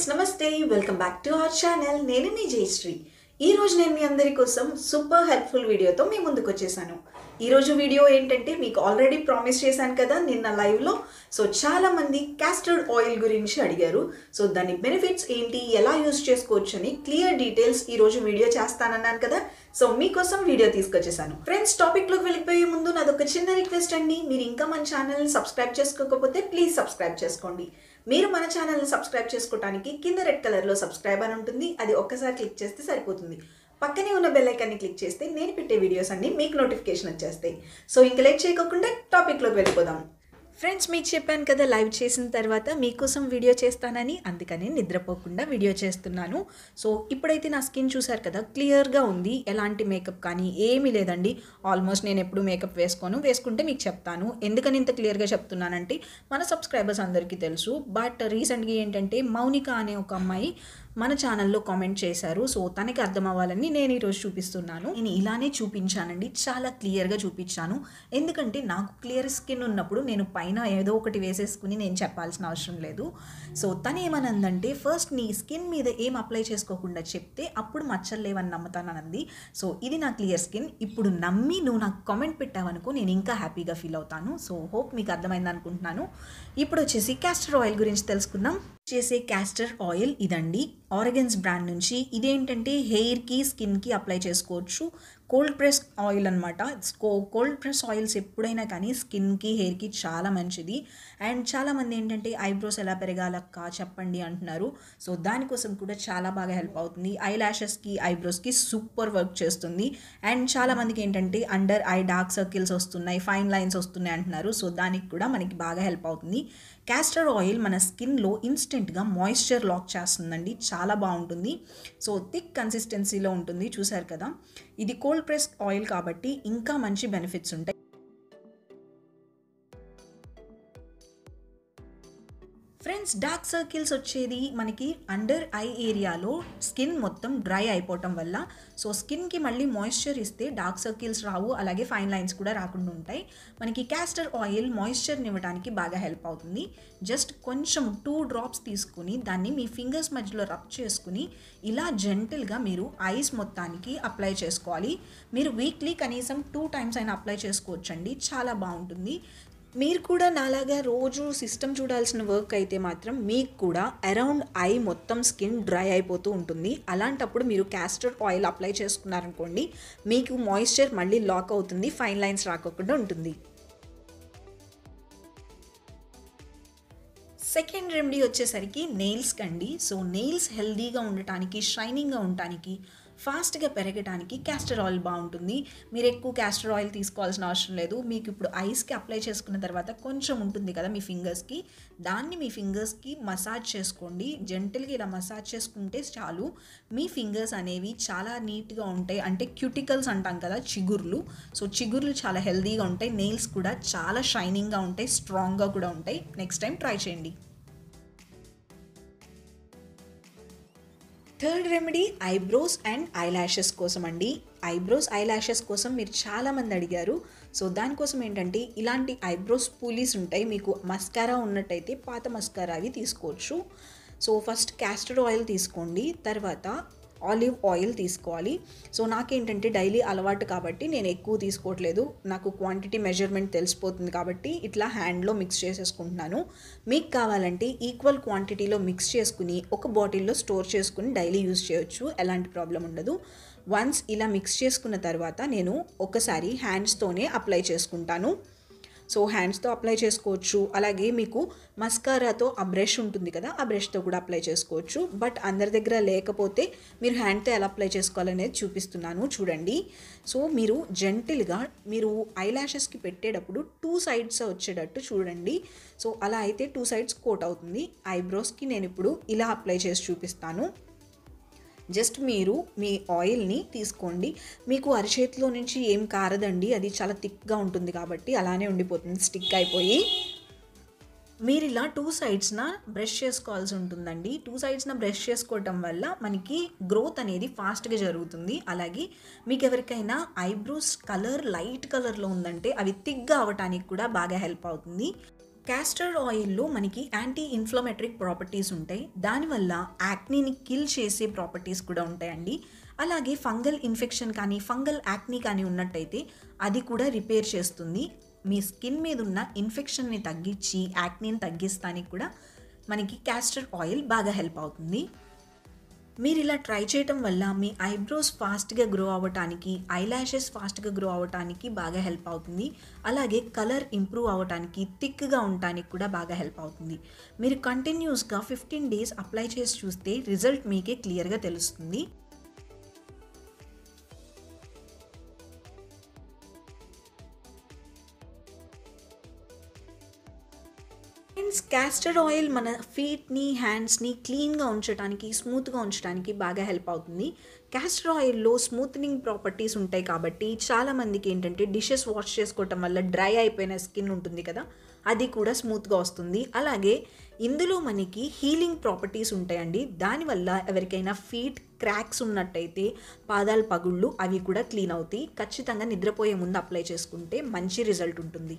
friends నమస్తే welcome back to our channel నేను మీ జయశ్రీ ఈ రోజు నేను మీ అందరి కోసం సూపర్ హెల్ప్ఫుల్ వీడియోతో మీ ముందుకు వచ్చేసాను ఈరోజు వీడియో ఏంటంటే మీకు ఆల్రెడీ ప్రామిస్ చేశాను కదా నిన్న లైవ్లో సో చాలామంది క్యాస్టర్డ్ ఆయిల్ గురించి అడిగారు సో దాని బెనిఫిట్స్ ఏంటి ఎలా యూస్ చేసుకోవచ్చు అని క్లియర్ డీటెయిల్స్ ఈరోజు వీడియో చేస్తానన్నాను కదా సో మీకోసం వీడియో తీసుకొచ్చేసాను ఫ్రెండ్స్ టాపిక్లోకి వెళ్ళిపోయే ముందు నాదొక చిన్న రిక్వెస్ట్ అండి మీరు ఇంకా మన ఛానల్ని సబ్స్క్రైబ్ చేసుకోకపోతే ప్లీజ్ సబ్స్క్రైబ్ చేసుకోండి మీరు మన ఛానల్ని సబ్స్క్రైబ్ చేసుకోవడానికి కింద రెడ్ కలర్లో సబ్స్క్రైబ్ అని ఉంటుంది అది ఒక్కసారి క్లిక్ చేస్తే సరిపోతుంది పక్కనే ఉన్న బెల్ ఐకాన్ని క్లిక్ చేస్తే నేను పెట్టే వీడియోస్ అన్నీ మీకు నోటిఫికేషన్ వచ్చేస్తాయి సో ఇంక లేట్ చేయకుండా టాపిక్లోకి వెళ్ళిపోదాం ఫ్రెండ్స్ మీకు చెప్పాను కదా లైవ్ చేసిన తర్వాత మీకోసం వీడియో చేస్తానని అందుకనే నిద్రపోకుండా వీడియో చేస్తున్నాను సో ఇప్పుడైతే నా స్కిన్ చూసారు కదా క్లియర్గా ఉంది ఎలాంటి మేకప్ కానీ ఏమీ లేదండి ఆల్మోస్ట్ నేను ఎప్పుడు మేకప్ వేసుకోను వేసుకుంటే మీకు చెప్తాను ఎందుకని ఇంత క్లియర్గా చెప్తున్నానంటే మన సబ్స్క్రైబర్స్ అందరికీ తెలుసు బట్ రీసెంట్గా ఏంటంటే మౌనిక అనే ఒక అమ్మాయి మన ఛానల్లో కామెంట్ చేశారు సో తనకి అర్థం అవ్వాలని నేను ఈరోజు చూపిస్తున్నాను నేను ఇలానే చూపించానండి చాలా క్లియర్గా చూపించాను ఎందుకంటే నాకు క్లియర్ స్కిన్ ఉన్నప్పుడు నేను పైన ఏదో ఒకటి వేసేసుకుని నేను చెప్పాల్సిన అవసరం లేదు సో తను ఏమనందంటే ఫస్ట్ నీ స్కిన్ మీద ఏం అప్లై చేసుకోకుండా చెప్తే అప్పుడు లేవని నమ్ముతానంది సో ఇది నా క్లియర్ స్కిన్ ఇప్పుడు నమ్మి నువ్వు నాకు కామెంట్ పెట్టావనుకో నేను ఇంకా హ్యాపీగా ఫీల్ అవుతాను సో హోప్ మీకు అర్థమైంది అనుకుంటున్నాను ఇప్పుడు వచ్చేసి క్యాస్టర్ ఆయిల్ గురించి తెలుసుకుందాం చేసే క్యాస్టర్ ఆయిల్ ఇదండి ఆరగన్స్ బ్రాండ్ నుంచి ఇదేంటంటే హెయిర్కి స్కిన్కి అప్లై చేసుకోవచ్చు కోల్డ్ ప్రెస్ ఆయిల్ అనమాట కోల్డ్ ప్రెస్ ఆయిల్స్ ఎప్పుడైనా కానీ స్కిన్కి హెయిర్కి చాలా మంచిది అండ్ చాలామంది ఏంటంటే ఐబ్రోస్ ఎలా పెరగాలక్క చెప్పండి అంటున్నారు సో దానికోసం కూడా చాలా బాగా హెల్ప్ అవుతుంది ఐ ల్యాషెస్కి ఐబ్రోస్కి సూపర్ వర్క్ చేస్తుంది అండ్ చాలామందికి ఏంటంటే అండర్ ఐ డార్క్ సర్కిల్స్ వస్తున్నాయి ఫైన్ లైన్స్ వస్తున్నాయి అంటున్నారు సో దానికి కూడా మనకి బాగా హెల్ప్ అవుతుంది క్యాస్టర్ ఆయిల్ మన స్కిన్లో ఇన్స్టెంట్గా మాయిశ్చర్ లాక్ చేస్తుందండి చాలా బాగుంటుంది సో థిక్ కన్సిస్టెన్సీలో ఉంటుంది చూసారు కదా ఇది కోల్డ్ కోల్డ్ ప్రెస్డ్ ఆయిల్ కాబట్టి ఇంకా మంచి బెనిఫిట్స్ ఉంటాయి ఫ్రెండ్స్ డార్క్ సర్కిల్స్ వచ్చేది మనకి అండర్ ఐ ఏరియాలో స్కిన్ మొత్తం డ్రై అయిపోవటం వల్ల సో స్కిన్కి మళ్ళీ మాయిశ్చర్ ఇస్తే డార్క్ సర్కిల్స్ రావు అలాగే ఫైన్ లైన్స్ కూడా రాకుండా ఉంటాయి మనకి క్యాస్టర్ ఆయిల్ మాయిశ్చర్ని నివ్వడానికి బాగా హెల్ప్ అవుతుంది జస్ట్ కొంచెం టూ డ్రాప్స్ తీసుకుని దాన్ని మీ ఫింగర్స్ మధ్యలో రబ్ చేసుకుని ఇలా జెంటిల్గా మీరు ఐస్ మొత్తానికి అప్లై చేసుకోవాలి మీరు వీక్లీ కనీసం టూ టైమ్స్ అయినా అప్లై చేసుకోవచ్చండి చాలా బాగుంటుంది మీరు కూడా నాలాగా రోజు సిస్టమ్ చూడాల్సిన వర్క్ అయితే మాత్రం మీకు కూడా అరౌండ్ ఐ మొత్తం స్కిన్ డ్రై అయిపోతూ ఉంటుంది అలాంటప్పుడు మీరు క్యాస్టర్ ఆయిల్ అప్లై చేసుకున్నారనుకోండి మీకు మాయిశ్చర్ మళ్ళీ లాక్ అవుతుంది ఫైన్ లైన్స్ రాకోకుండా ఉంటుంది సెకండ్ రెమెడీ వచ్చేసరికి నెయిల్స్ కండి సో నెయిల్స్ హెల్దీగా ఉండటానికి షైనింగ్గా ఉండటానికి ఫాస్ట్గా పెరగడానికి క్యాస్టర్ ఆయిల్ బాగుంటుంది మీరు ఎక్కువ క్యాస్టర్ ఆయిల్ తీసుకోవాల్సిన అవసరం లేదు మీకు ఇప్పుడు ఐస్కి అప్లై చేసుకున్న తర్వాత కొంచెం ఉంటుంది కదా మీ ఫింగర్స్కి దాన్ని మీ ఫింగర్స్కి మసాజ్ చేసుకోండి జెంటల్గా ఇలా మసాజ్ చేసుకుంటే చాలు మీ ఫింగర్స్ అనేవి చాలా నీట్గా ఉంటాయి అంటే క్యూటికల్స్ అంటాం కదా చిగుర్లు సో చిగుర్లు చాలా హెల్దీగా ఉంటాయి నెయిల్స్ కూడా చాలా షైనింగ్గా ఉంటాయి స్ట్రాంగ్గా కూడా ఉంటాయి నెక్స్ట్ టైం ట్రై చేయండి third remedy eyebrows and eye కోసం అండి ఐబ్రోస్ ఐ కోసం మీరు చాలామంది అడిగారు సో దానికోసం ఏంటంటే ఇలాంటి ఐబ్రోస్ పూలీస్ ఉంటాయి మీకు మస్కారా ఉన్నట్టయితే పాత మస్కారా అవి తీసుకోవచ్చు సో ఫస్ట్ క్యాస్టర్ ఆయిల్ తీసుకోండి తర్వాత ఆలివ్ ఆయిల్ తీసుకోవాలి సో నాకేంటంటే డైలీ అలవాటు కాబట్టి నేను ఎక్కువ తీసుకోవట్లేదు నాకు క్వాంటిటీ మెజర్మెంట్ తెలిసిపోతుంది కాబట్టి ఇట్లా హ్యాండ్లో మిక్స్ చేసేసుకుంటున్నాను మీకు కావాలంటే ఈక్వల్ క్వాంటిటీలో మిక్స్ చేసుకుని ఒక బాటిల్లో స్టోర్ చేసుకుని డైలీ యూజ్ చేయొచ్చు ఎలాంటి ప్రాబ్లం ఉండదు వన్స్ ఇలా మిక్స్ చేసుకున్న తర్వాత నేను ఒకసారి హ్యాండ్స్తోనే అప్లై చేసుకుంటాను సో హ్యాండ్స్తో అప్లై చేసుకోవచ్చు అలాగే మీకు మస్కారాతో ఆ బ్రష్ ఉంటుంది కదా ఆ బ్రష్తో కూడా అప్లై చేసుకోవచ్చు బట్ అందరి దగ్గర లేకపోతే మీరు హ్యాండ్తో ఎలా అప్లై చేసుకోవాలనేది చూపిస్తున్నాను చూడండి సో మీరు జెంటిల్గా మీరు ఐ ల్యాషెస్కి పెట్టేటప్పుడు టూ సైడ్స్ వచ్చేటట్టు చూడండి సో అలా అయితే టూ సైడ్స్ కోట్ అవుతుంది ఐబ్రోస్కి నేను ఇప్పుడు ఇలా అప్లై చేసి చూపిస్తాను జస్ట్ మీరు మీ ఆయిల్ని తీసుకోండి మీకు అరిచేతిలో నుంచి ఏం కారదండి అది చాలా థిక్గా ఉంటుంది కాబట్టి అలానే ఉండిపోతుంది స్టిక్ అయిపోయి మీరు ఇలా టూ సైడ్స్న బ్రష్ చేసుకోవాల్సి ఉంటుందండి టూ సైడ్స్న బ్రష్ చేసుకోవటం వల్ల మనకి గ్రోత్ అనేది ఫాస్ట్గా జరుగుతుంది అలాగే మీకు ఎవరికైనా ఐబ్రోస్ కలర్ లైట్ కలర్లో ఉందంటే అవి థిక్గా అవ్వటానికి కూడా బాగా హెల్ప్ అవుతుంది క్యాస్టర్ ఆయిల్లో మనకి యాంటీ ఇన్ఫ్లమేటరీ ప్రాపర్టీస్ ఉంటాయి దానివల్ల యాక్నీని కిల్ చేసే ప్రాపర్టీస్ కూడా ఉంటాయండి అలాగే ఫంగల్ ఇన్ఫెక్షన్ కానీ ఫంగల్ యాక్నీ కానీ ఉన్నట్టయితే అది కూడా రిపేర్ చేస్తుంది మీ స్కిన్ మీద ఉన్న ఇన్ఫెక్షన్ని తగ్గించి యాక్నీని తగ్గిస్తానికి కూడా మనకి క్యాస్టర్ ఆయిల్ బాగా హెల్ప్ అవుతుంది మీరు ఇలా ట్రై చేయటం వల్ల మీ ఐబ్రోస్ ఫాస్ట్గా గ్రో అవ్వటానికి ఐ ఫాస్ట్గా గ్రో అవ్వటానికి బాగా హెల్ప్ అవుతుంది అలాగే కలర్ ఇంప్రూవ్ అవ్వటానికి థిక్గా ఉండటానికి కూడా బాగా హెల్ప్ అవుతుంది మీరు కంటిన్యూస్గా ఫిఫ్టీన్ డేస్ అప్లై చేసి చూస్తే రిజల్ట్ మీకే క్లియర్గా తెలుస్తుంది ఫ్రెండ్స్ క్యాస్టర్ ఆయిల్ మన ఫీట్ని హ్యాండ్స్ని క్లీన్గా ఉంచడానికి స్మూత్గా ఉంచడానికి బాగా హెల్ప్ అవుతుంది క్యాస్టర్ ఆయిల్లో స్మూత్నింగ్ ప్రాపర్టీస్ ఉంటాయి కాబట్టి చాలామందికి ఏంటంటే డిషెస్ వాష్ చేసుకోవటం వల్ల డ్రై అయిపోయిన స్కిన్ ఉంటుంది కదా అది కూడా స్మూత్గా వస్తుంది అలాగే ఇందులో మనకి హీలింగ్ ప్రాపర్టీస్ ఉంటాయండి దానివల్ల ఎవరికైనా ఫీట్ క్రాక్స్ ఉన్నట్టయితే పాదాల పగుళ్ళు అవి కూడా క్లీన్ అవుతాయి ఖచ్చితంగా నిద్రపోయే ముందు అప్లై చేసుకుంటే మంచి రిజల్ట్ ఉంటుంది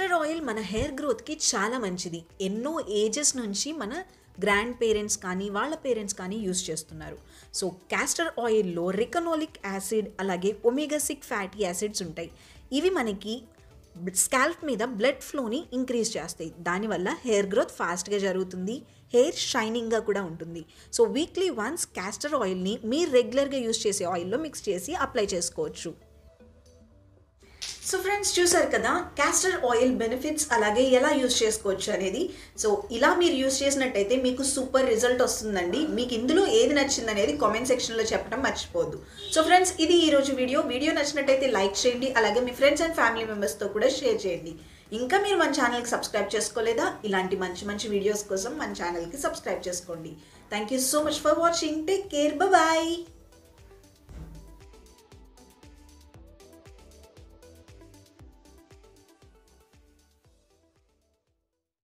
కాస్టర్ ఆయిల్ మన హెయిర్ గ్రోత్కి చాలా మంచిది ఎన్నో ఏజెస్ నుంచి మన గ్రాండ్ పేరెంట్స్ కానీ వాళ్ళ పేరెంట్స్ కానీ యూస్ చేస్తున్నారు సో క్యాస్టర్ ఆయిల్లో రికనోలిక్ యాసిడ్ అలాగే ఒమేగాసిక్ ఫ్యాటీ యాసిడ్స్ ఉంటాయి ఇవి మనకి స్కాల్ప్ మీద బ్లడ్ ఫ్లోని ఇంక్రీజ్ చేస్తాయి దానివల్ల హెయిర్ గ్రోత్ ఫాస్ట్గా జరుగుతుంది హెయిర్ షైనింగ్గా కూడా ఉంటుంది సో వీక్లీ వన్స్ క్యాస్టర్ ఆయిల్ని మీరు రెగ్యులర్గా యూస్ చేసే ఆయిల్లో మిక్స్ చేసి అప్లై చేసుకోవచ్చు సో ఫ్రెండ్స్ చూసారు కదా క్యాస్టర్ ఆయిల్ బెనిఫిట్స్ అలాగే ఎలా యూస్ చేసుకోవచ్చు అనేది సో ఇలా మీరు యూస్ చేసినట్టయితే మీకు సూపర్ రిజల్ట్ వస్తుందండి మీకు ఇందులో ఏది నచ్చింది అనేది కామెంట్ సెక్షన్లో చెప్పడం మర్చిపోద్దు సో ఫ్రెండ్స్ ఇది ఈరోజు వీడియో వీడియో నచ్చినట్టయితే లైక్ చేయండి అలాగే మీ ఫ్రెండ్స్ అండ్ ఫ్యామిలీ మెంబర్స్తో కూడా షేర్ చేయండి ఇంకా మీరు మన ఛానల్కి సబ్స్క్రైబ్ చేసుకోలేదా ఇలాంటి మంచి మంచి వీడియోస్ కోసం మన ఛానల్కి సబ్స్క్రైబ్ చేసుకోండి thank you so much for watching take care bye